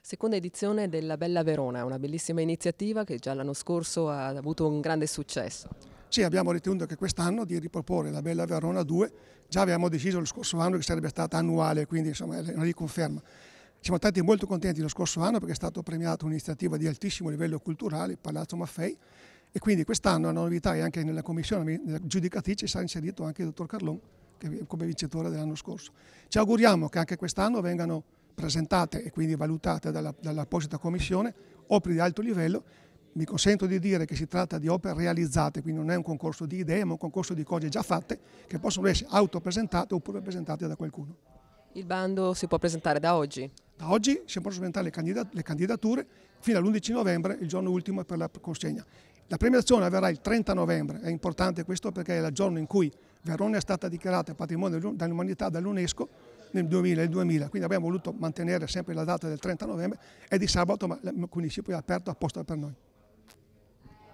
seconda edizione della Bella Verona, una bellissima iniziativa che già l'anno scorso ha avuto un grande successo. Sì, abbiamo ritenuto che quest'anno di riproporre la Bella Verona 2, già avevamo deciso lo scorso anno che sarebbe stata annuale, quindi insomma è una riconferma. Siamo stati molto contenti lo scorso anno perché è stata premiata un'iniziativa di altissimo livello culturale, il Palazzo Maffei, e quindi quest'anno la novità è anche nella commissione nella giudicatrice sarà inserito anche il dottor Carlon come vincitore dell'anno scorso. Ci auguriamo che anche quest'anno vengano presentate e quindi valutate dall'apposita commissione, opere di alto livello, mi consento di dire che si tratta di opere realizzate, quindi non è un concorso di idee, ma un concorso di cose già fatte che possono essere autopresentate oppure presentate da qualcuno. Il bando si può presentare da oggi? Da oggi si possono presentare le, candidat le candidature fino all'11 novembre, il giorno ultimo per la consegna. La premiazione avverrà il 30 novembre, è importante questo perché è il giorno in cui Verona è stata dichiarata patrimonio dell'umanità dall'UNESCO nel 2000 e il 2000, quindi abbiamo voluto mantenere sempre la data del 30 novembre e di sabato ma il municipio è aperto apposta per noi.